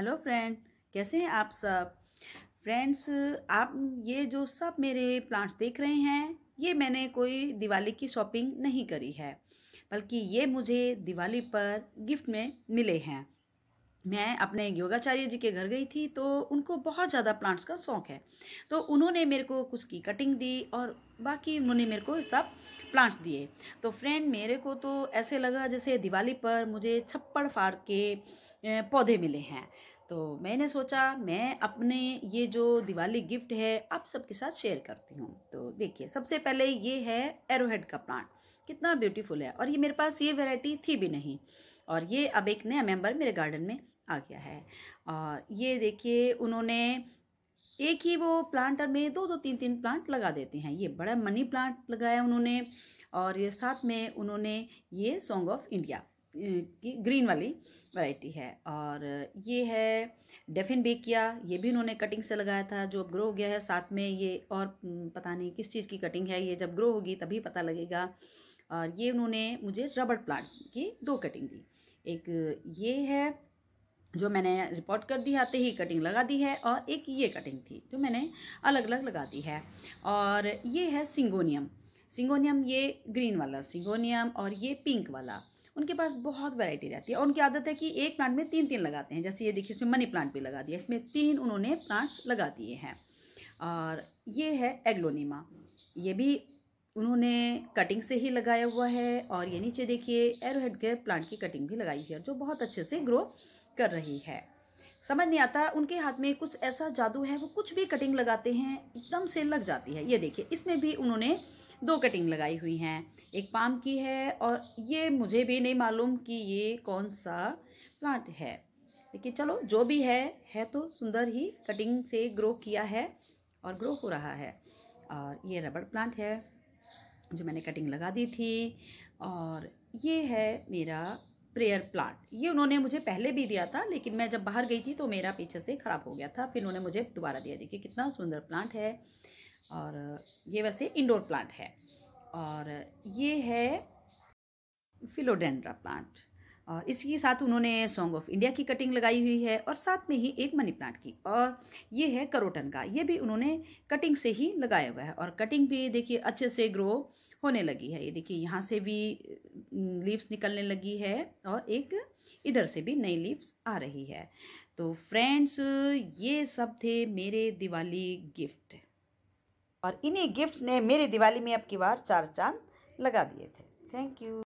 hello friend कैसे हैं आप सब फ्रेंड्स आप ये जो सब मेरे प्लांट्स देख रहे हैं ये मैंने कोई दिवाली की शॉपिंग नहीं करी है बल्कि ये मुझे दिवाली पर गिफ्ट में मिले हैं मैं अपने योगाचार्य जी के घर गई थी तो उनको बहुत ज़्यादा प्लांट्स का शौक है तो उन्होंने मेरे को कुछ की कटिंग दी और बाकी उन्होंने मेरे को सब प्लांट्स दिए तो फ्रेंड मेरे को तो ऐसे लगा जैसे दिवाली पर मुझे छप्पड़ फाड़ के पौधे मिले हैं तो मैंने सोचा मैं अपने ये जो दिवाली गिफ्ट है आप सबके साथ शेयर करती हूँ तो देखिए सबसे पहले ये है एरोहेड का प्लांट कितना ब्यूटीफुल है और ये मेरे पास ये वेराइटी थी भी नहीं और ये अब एक नया मेंबर मेरे गार्डन में आ गया है और ये देखिए उन्होंने एक ही वो प्लांटर में दो दो तीन तीन प्लांट लगा देते हैं ये बड़ा मनी प्लांट लगाया उन्होंने और ये साथ में उन्होंने ये सॉन्ग ऑफ इंडिया की ग्रीन वाली वैरायटी है और ये है डेफिन बेकिया ये भी उन्होंने कटिंग से लगाया था जो अब ग्रो हो गया है साथ में ये और पता नहीं किस चीज़ की कटिंग है ये जब ग्रो होगी तभी पता लगेगा और ये उन्होंने मुझे रबड़ प्लांट की दो कटिंग दी एक ये है जो मैंने रिपोर्ट कर दी आते ही कटिंग लगा दी है और एक ये कटिंग थी जो मैंने अलग अलग लगा दी है और ये है सिंगोनियम सिंगोनियम ये ग्रीन वाला सिंगोनियम और ये पिंक वाला उनके पास बहुत वैरायटी रहती है और उनकी आदत है कि एक प्लांट में तीन तीन लगाते हैं जैसे ये देखिए इसमें मनी प्लांट भी लगा दिया इसमें तीन उन्होंने प्लांट्स लगा दिए हैं और ये है एग्लोनीमा ये भी उन्होंने कटिंग से ही लगाया हुआ है और ये नीचे देखिए एरोहेड के प्लांट की कटिंग भी लगाई है जो बहुत अच्छे से ग्रो कर रही है समझ नहीं आता उनके हाथ में कुछ ऐसा जादू है वो कुछ भी कटिंग लगाते हैं एकदम से लग जाती है ये देखिए इसमें भी उन्होंने दो कटिंग लगाई हुई हैं एक पाम की है और ये मुझे भी नहीं मालूम कि ये कौन सा प्लांट है देखिए चलो जो भी है है तो सुंदर ही कटिंग से ग्रो किया है और ग्रो हो रहा है और ये रबड़ प्लांट है जो मैंने कटिंग लगा दी थी और ये है मेरा प्रेयर प्लांट ये उन्होंने मुझे पहले भी दिया था लेकिन मैं जब बाहर गई थी तो मेरा पीछे से ख़राब हो गया था फिर उन्होंने मुझे दोबारा दिया देखिए कितना सुंदर प्लांट है और ये वैसे इंडोर प्लांट है और ये है फिलोडेंड्रा प्लांट और इसके साथ उन्होंने सॉन्ग ऑफ इंडिया की कटिंग लगाई हुई है और साथ में ही एक मनी प्लांट की और ये है करोटन का ये भी उन्होंने कटिंग से ही लगाया हुआ है और कटिंग भी देखिए अच्छे से ग्रो होने लगी है ये देखिए यहाँ से भी लीव्स निकलने लगी है और एक इधर से भी नई लीव्स आ रही है तो फ्रेंड्स ये सब थे मेरे दिवाली गिफ्ट और इन्हीं गिफ्ट्स ने मेरे दिवाली में अब की बार चार चांद लगा दिए थे थैंक यू